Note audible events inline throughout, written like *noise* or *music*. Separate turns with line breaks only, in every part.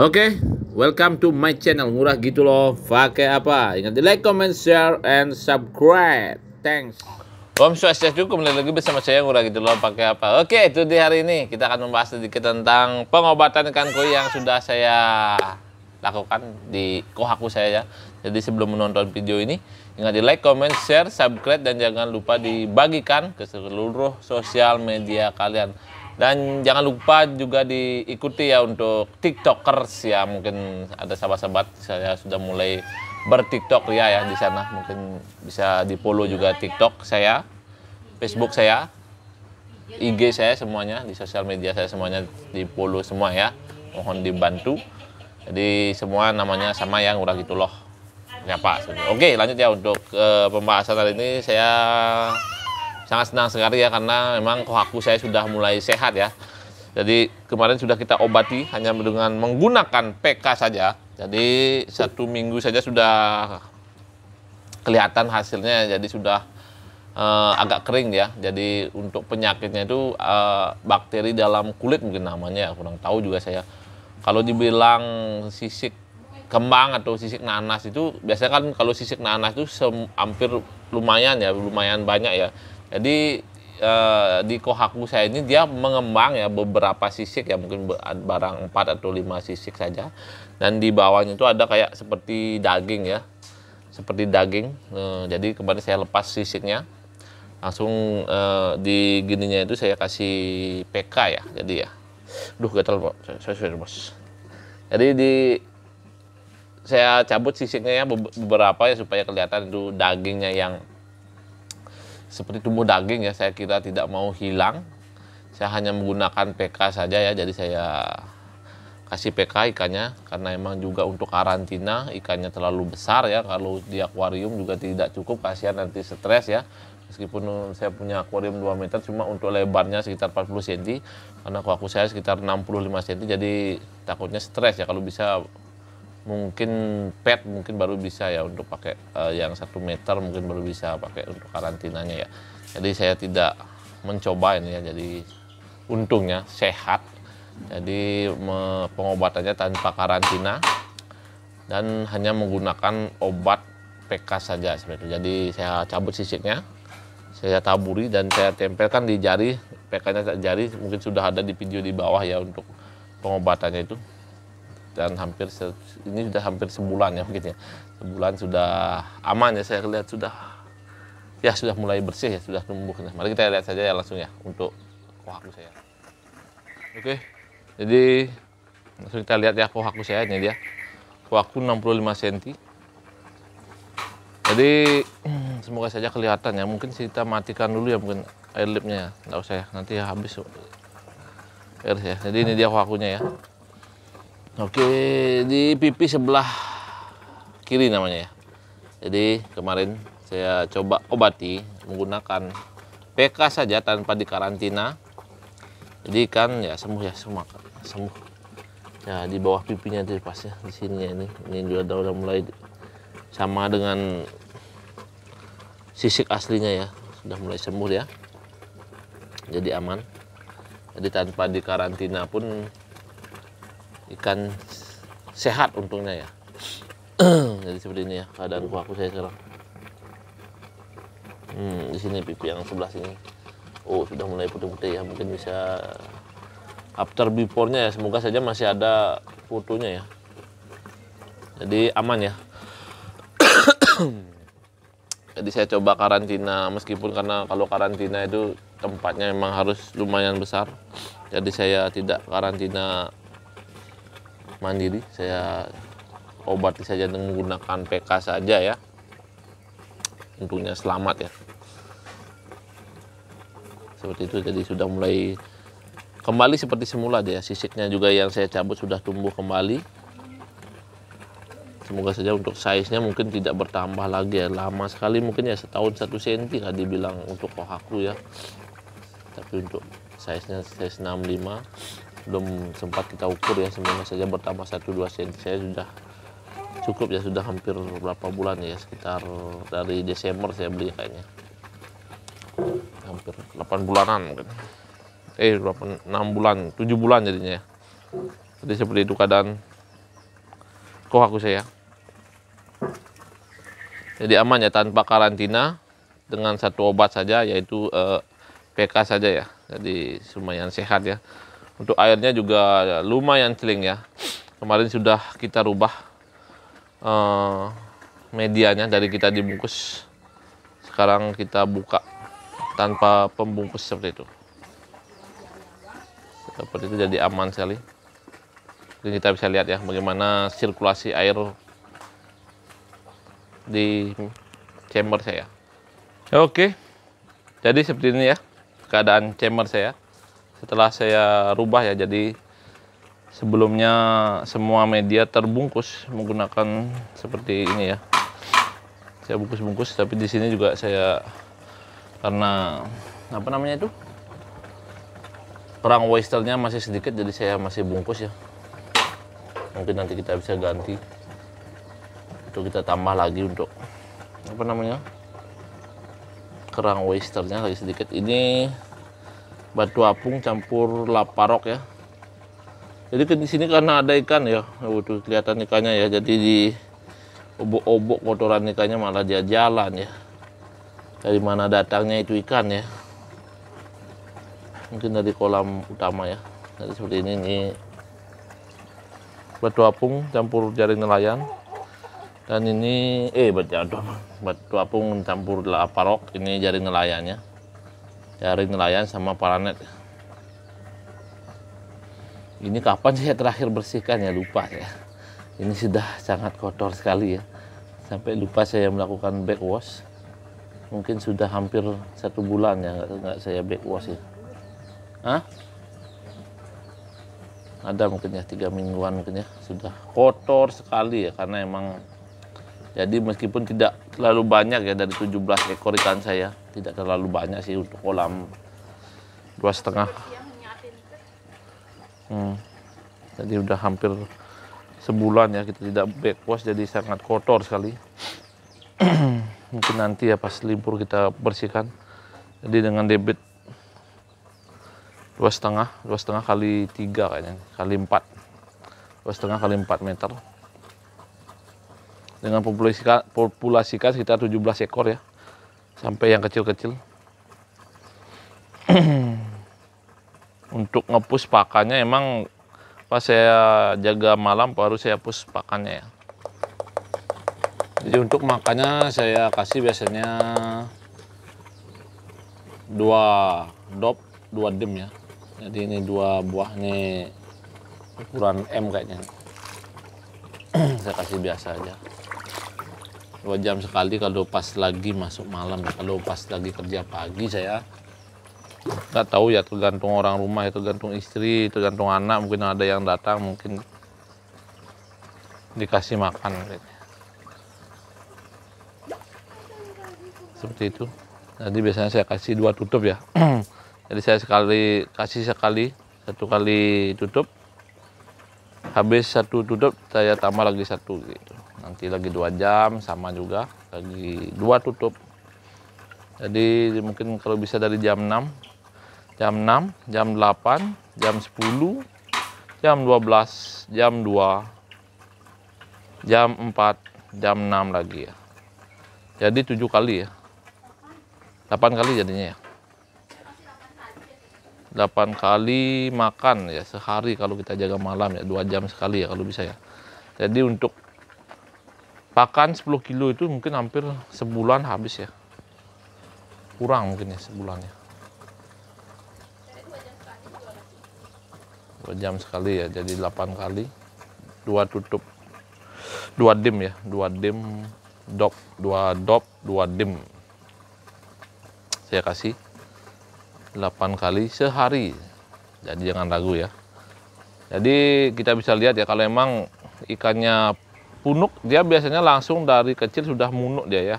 Oke, okay, welcome to my channel murah gitu loh. Pakai apa? Ingat di like, comment, share, and subscribe. Thanks. Om Swastiastu kembali lagi bersama saya murah gitu loh. Pakai apa? Oke, okay, itu di hari ini kita akan membahas sedikit tentang pengobatan ikan koi yang sudah saya lakukan di kohaku saya ya. Jadi sebelum menonton video ini, ingat di like, comment, share, subscribe, dan jangan lupa dibagikan ke seluruh sosial media kalian dan jangan lupa juga diikuti ya untuk TikTokers ya mungkin ada sahabat-sahabat saya sudah mulai bertiktok ya ya di sana mungkin bisa di follow juga TikTok saya, Facebook saya, IG saya semuanya di sosial media saya semuanya di follow semua ya mohon dibantu. Jadi semua namanya sama yang udah gitu loh. Ya Pak. Oke lanjut ya untuk uh, pembahasan hari ini saya sangat senang sekali ya karena memang kohaku saya sudah mulai sehat ya. Jadi kemarin sudah kita obati hanya dengan menggunakan PK saja. Jadi satu minggu saja sudah kelihatan hasilnya. Jadi sudah uh, agak kering ya. Jadi untuk penyakitnya itu uh, bakteri dalam kulit mungkin namanya ya, kurang tahu juga saya. Kalau dibilang sisik kembang atau sisik nanas itu biasanya kan kalau sisik nanas itu hampir lumayan ya, lumayan banyak ya jadi eh, di Kohaku saya ini dia mengembang ya beberapa sisik ya mungkin barang 4 atau 5 sisik saja. Dan di bawahnya itu ada kayak seperti daging ya. Seperti daging. Eh, jadi kemarin saya lepas sisiknya. Langsung eh, di gininya itu saya kasih PK ya. Jadi ya. Duh gatal, pak Saya, saya, Bos. Jadi di saya cabut sisiknya ya beberapa ya supaya kelihatan itu dagingnya yang seperti tumbuh daging ya saya kira tidak mau hilang saya hanya menggunakan PK saja ya jadi saya kasih PK ikannya karena emang juga untuk karantina ikannya terlalu besar ya kalau di akuarium juga tidak cukup kasihan nanti stres ya meskipun saya punya akuarium 2 meter cuma untuk lebarnya sekitar 40 cm karena aku saya sekitar 65 cm jadi takutnya stres ya kalau bisa mungkin pet mungkin baru bisa ya untuk pakai uh, yang satu meter mungkin baru bisa pakai untuk karantinanya ya jadi saya tidak mencoba ini ya jadi untungnya sehat jadi pengobatannya tanpa karantina dan hanya menggunakan obat PK saja seperti itu jadi saya cabut sisiknya saya taburi dan saya tempelkan di jari PK-nya jari mungkin sudah ada di video di bawah ya untuk pengobatannya itu dan hampir ini sudah hampir sebulan ya mungkin ya. sebulan sudah aman ya saya lihat sudah ya sudah mulai bersih ya sudah tumbuh nah, mari kita lihat saja ya langsung ya untuk kohaku saya oke jadi langsung kita lihat ya kohaku saya ini dia kohaku 65 cm jadi *clears throat* semoga saja kelihatan ya mungkin kita matikan dulu ya mungkin air lipnya ya nggak usah ya nanti ya habis air ya jadi ini dia kohakunya ya Oke, di pipi sebelah kiri namanya ya. Jadi kemarin saya coba obati menggunakan PK saja tanpa dikarantina. Jadi kan ya sembuh ya semua sembuh. Ya di bawah pipinya itu ya, di sini ya ini ini juga udah, udah mulai sama dengan sisik aslinya ya sudah mulai sembuh ya. Jadi aman. Jadi tanpa dikarantina pun ikan sehat untungnya ya *clears throat* jadi seperti ini ya keadaan aku saya sekarang hmm, di sini pipi yang sebelah sini oh sudah mulai putih-putih ya mungkin bisa after before-nya ya semoga saja masih ada fotonya ya jadi aman ya *clears throat* jadi saya coba karantina meskipun karena kalau karantina itu tempatnya memang harus lumayan besar jadi saya tidak karantina mandiri saya obati saja dengan menggunakan PK saja ya untungnya selamat ya seperti itu jadi sudah mulai kembali seperti semula dia ya. sisiknya juga yang saya cabut sudah tumbuh kembali semoga saja untuk size-nya mungkin tidak bertambah lagi ya lama sekali mungkin ya setahun satu senti nggak dibilang untuk kohaku ya tapi untuk size-nya size 65 belum sempat kita ukur ya semuanya saja bertambah 1-2 cm saya sudah cukup ya sudah hampir berapa bulan ya sekitar dari Desember saya beli kayaknya hampir 8 bulanan mungkin eh delapan 6 bulan 7 bulan jadinya ya jadi seperti itu keadaan kok aku saya jadi aman ya tanpa karantina dengan satu obat saja yaitu eh, PK saja ya jadi lumayan sehat ya untuk airnya juga lumayan celing ya. Kemarin sudah kita rubah uh, medianya dari kita dibungkus. Sekarang kita buka tanpa pembungkus seperti itu. Seperti itu jadi aman sekali. Jadi kita bisa lihat ya bagaimana sirkulasi air di chamber saya. Oke. Jadi seperti ini ya keadaan chamber saya setelah saya rubah ya jadi sebelumnya semua media terbungkus menggunakan seperti ini ya saya bungkus-bungkus tapi di sini juga saya karena apa namanya itu perang wasternya masih sedikit jadi saya masih bungkus ya mungkin nanti kita bisa ganti itu kita tambah lagi untuk apa namanya kerang wasternya lagi sedikit ini batu apung campur laparok ya jadi di sini karena ada ikan ya butuh kelihatan ikannya ya jadi di obok-obok kotoran ikannya malah dia jalan ya dari mana datangnya itu ikan ya mungkin dari kolam utama ya jadi seperti ini ini batu apung campur jaring nelayan dan ini eh batu batu apung campur laparok ini jaring nelayannya ya nelayan sama paranet ini kapan saya terakhir bersihkan ya lupa ya ini sudah sangat kotor sekali ya sampai lupa saya melakukan backwash mungkin sudah hampir satu bulan ya nggak, nggak saya backwash ya Hah? ada mungkin ya tiga mingguan mungkin ya sudah kotor sekali ya karena emang jadi meskipun tidak terlalu banyak ya dari 17 ekor ikan saya tidak terlalu banyak sih untuk kolam dua setengah hmm. jadi udah hampir sebulan ya kita tidak backwash jadi sangat kotor sekali *clears throat* mungkin nanti ya pas libur kita bersihkan jadi dengan debit dua setengah dua setengah kali tiga kayaknya kali empat dua setengah kali empat meter dengan populasi populasi ikan sekitar 17 ekor ya sampai yang kecil-kecil *clears throat* untuk ngepus pakannya emang pas saya jaga malam baru saya push pakannya ya jadi untuk makannya saya kasih biasanya dua dop dua dim ya jadi ini dua buah nih ukuran M kayaknya *clears throat* saya kasih biasa aja dua jam sekali kalau pas lagi masuk malam kalau pas lagi kerja pagi saya nggak tahu ya tergantung orang rumah itu ya, tergantung istri tergantung anak mungkin ada yang datang mungkin dikasih makan seperti itu jadi biasanya saya kasih dua tutup ya *clears throat* jadi saya sekali kasih sekali satu kali tutup habis satu tutup saya tambah lagi satu gitu nanti lagi dua jam sama juga lagi dua tutup jadi mungkin kalau bisa dari jam 6 jam 6 jam 8 jam 10 jam 12 jam 2 jam 4 jam 6 lagi ya jadi tujuh kali ya 8 kali jadinya ya 8 kali makan ya sehari kalau kita jaga malam ya dua jam sekali ya kalau bisa ya jadi untuk pakan 10 kilo itu mungkin hampir sebulan habis ya kurang mungkin ya sebulannya dua jam sekali ya jadi 8 kali dua tutup dua dim ya dua dim dop dua dop dua dim saya kasih 8 kali sehari jadi jangan ragu ya jadi kita bisa lihat ya kalau emang ikannya punuk dia biasanya langsung dari kecil sudah munuk dia ya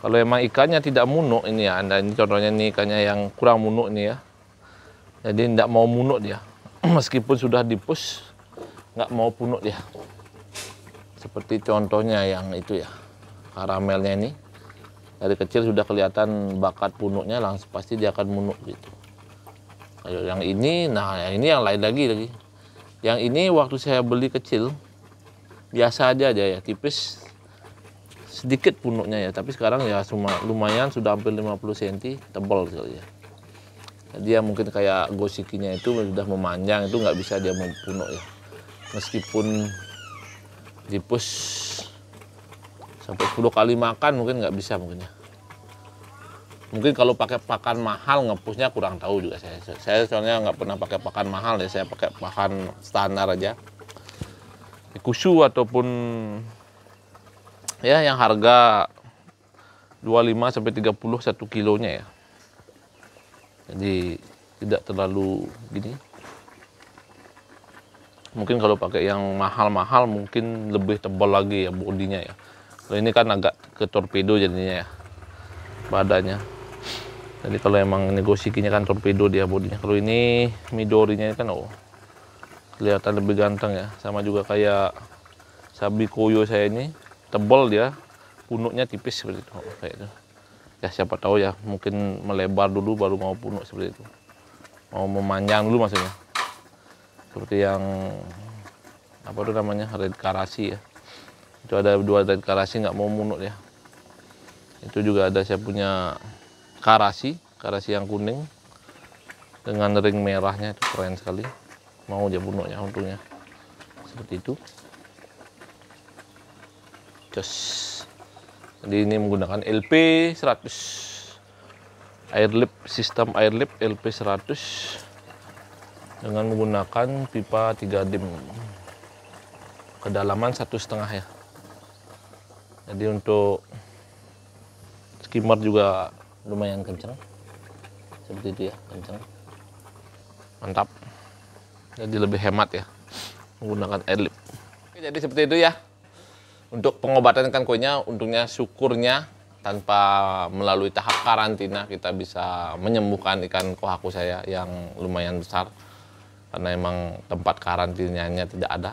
kalau emang ikannya tidak munuk ini ya anda ini contohnya ini ikannya yang kurang munuk ini ya jadi tidak mau munuk dia *clears throat* meskipun sudah dipus nggak mau punuk dia seperti contohnya yang itu ya karamelnya ini dari kecil sudah kelihatan bakat punuknya langsung pasti dia akan munuk gitu kalau yang ini nah ini yang lain lagi lagi yang ini waktu saya beli kecil biasa aja aja ya tipis sedikit punuknya ya tapi sekarang ya cuma lumayan sudah hampir 50 cm tebal sekali ya nah, dia mungkin kayak gosikinya itu sudah memanjang itu nggak bisa dia mempunuk ya meskipun dipus sampai 10 kali makan mungkin nggak bisa mungkin ya mungkin kalau pakai pakan mahal ngepusnya kurang tahu juga saya saya soalnya nggak pernah pakai pakan mahal ya saya pakai pakan standar aja kusu ataupun ya yang harga 25 sampai 30 satu kilonya ya. Jadi tidak terlalu gini. Mungkin kalau pakai yang mahal-mahal mungkin lebih tebal lagi ya bodinya ya. Kalau ini kan agak ke torpedo jadinya ya badannya. Jadi kalau emang negosikinya kan torpedo dia bodinya. Kalau ini midorinya kan oh kelihatan lebih ganteng ya sama juga kayak sabi koyo saya ini tebal dia punuknya tipis seperti itu kayak itu ya siapa tahu ya mungkin melebar dulu baru mau punuk seperti itu mau memanjang dulu maksudnya seperti yang apa tuh namanya red karasi ya itu ada dua red karasi nggak mau munuk ya itu juga ada saya punya karasi karasi yang kuning dengan ring merahnya itu keren sekali mau dia bunuknya untungnya seperti itu Cus. jadi ini menggunakan LP 100 air lip sistem air lip LP 100 dengan menggunakan pipa 3 dim kedalaman satu setengah ya jadi untuk skimmer juga lumayan kenceng seperti itu ya kenceng mantap jadi lebih hemat ya menggunakan air Oke, jadi seperti itu ya untuk pengobatan ikan koi untungnya syukurnya tanpa melalui tahap karantina kita bisa menyembuhkan ikan kohaku saya yang lumayan besar karena emang tempat karantinanya tidak ada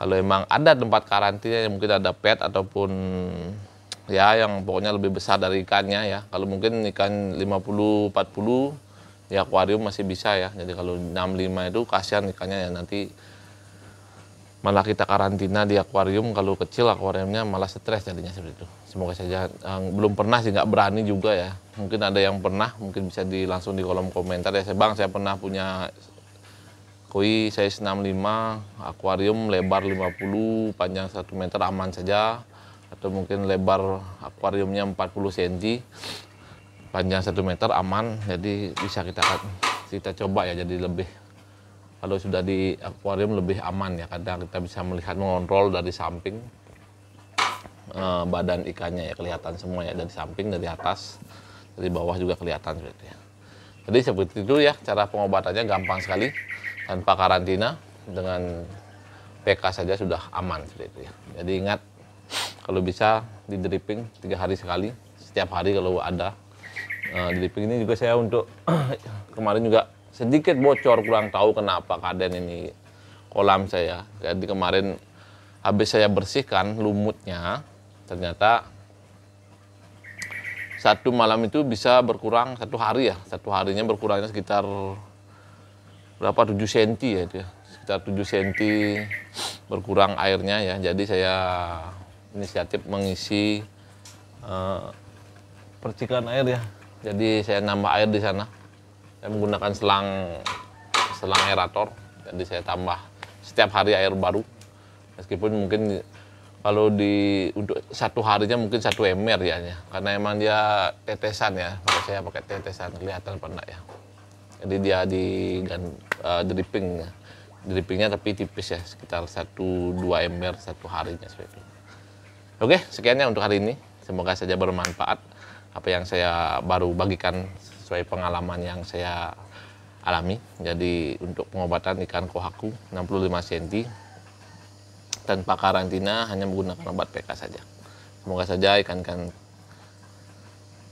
kalau emang ada tempat karantina yang mungkin ada pet ataupun ya yang pokoknya lebih besar dari ikannya ya kalau mungkin ikan 50 40 di akuarium masih bisa ya jadi kalau 65 itu kasihan ikannya ya nanti malah kita karantina di akuarium kalau kecil akuariumnya malah stres jadinya seperti itu semoga saja yang eh, belum pernah sih nggak berani juga ya mungkin ada yang pernah mungkin bisa di langsung di kolom komentar ya Saya bang saya pernah punya koi size 65 akuarium lebar 50 panjang 1 meter aman saja atau mungkin lebar akuariumnya 40 cm panjang satu meter aman jadi bisa kita kita coba ya jadi lebih kalau sudah di akuarium lebih aman ya kadang kita bisa melihat mengontrol dari samping eh, badan ikannya ya kelihatan semua ya dari samping dari atas dari bawah juga kelihatan seperti itu. Jadi seperti itu ya cara pengobatannya gampang sekali tanpa karantina dengan PK saja sudah aman seperti itu ya. Jadi ingat kalau bisa di dripping tiga hari sekali setiap hari kalau ada Nah, di Lipik ini juga saya untuk *clears throat* kemarin juga sedikit bocor kurang tahu kenapa keadaan ini kolam saya. Jadi kemarin habis saya bersihkan lumutnya ternyata satu malam itu bisa berkurang satu hari ya satu harinya berkurangnya sekitar berapa 7 cm ya itu ya. sekitar 7 cm berkurang airnya ya jadi saya inisiatif mengisi uh, percikan air ya jadi saya nambah air di sana saya menggunakan selang selang aerator jadi saya tambah setiap hari air baru meskipun mungkin kalau di untuk satu harinya mungkin satu ember ya karena emang dia tetesan ya kalau saya pakai tetesan kelihatan apa ya jadi dia di uh, eh, dripping drippingnya tapi tipis ya sekitar satu dua ember satu harinya seperti itu oke sekiannya untuk hari ini semoga saja bermanfaat apa yang saya baru bagikan sesuai pengalaman yang saya alami. Jadi untuk pengobatan ikan kohaku 65 cm tanpa karantina hanya menggunakan obat PK saja. Semoga saja ikan-ikan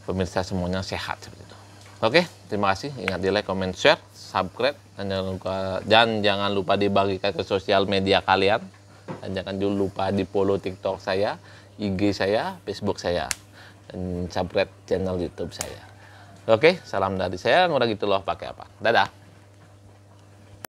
pemirsa semuanya sehat seperti itu. Oke, terima kasih. Ingat di like, comment, share, subscribe dan jangan lupa dan jangan lupa dibagikan ke sosial media kalian dan jangan lupa di follow TikTok saya, IG saya, Facebook saya dan subscribe channel YouTube saya. Oke, salam dari saya gitu loh pakai apa. Dadah.